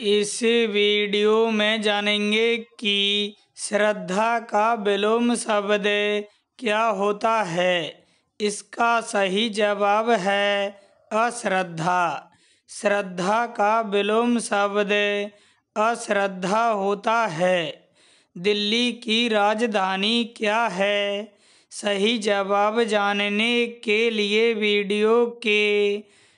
इस वीडियो में जानेंगे कि श्रद्धा का विलोम शब्द क्या होता है इसका सही जवाब है अश्रद्धा श्रद्धा का विलोम शब्द अश्रद्धा होता है दिल्ली की राजधानी क्या है सही जवाब जानने के लिए वीडियो के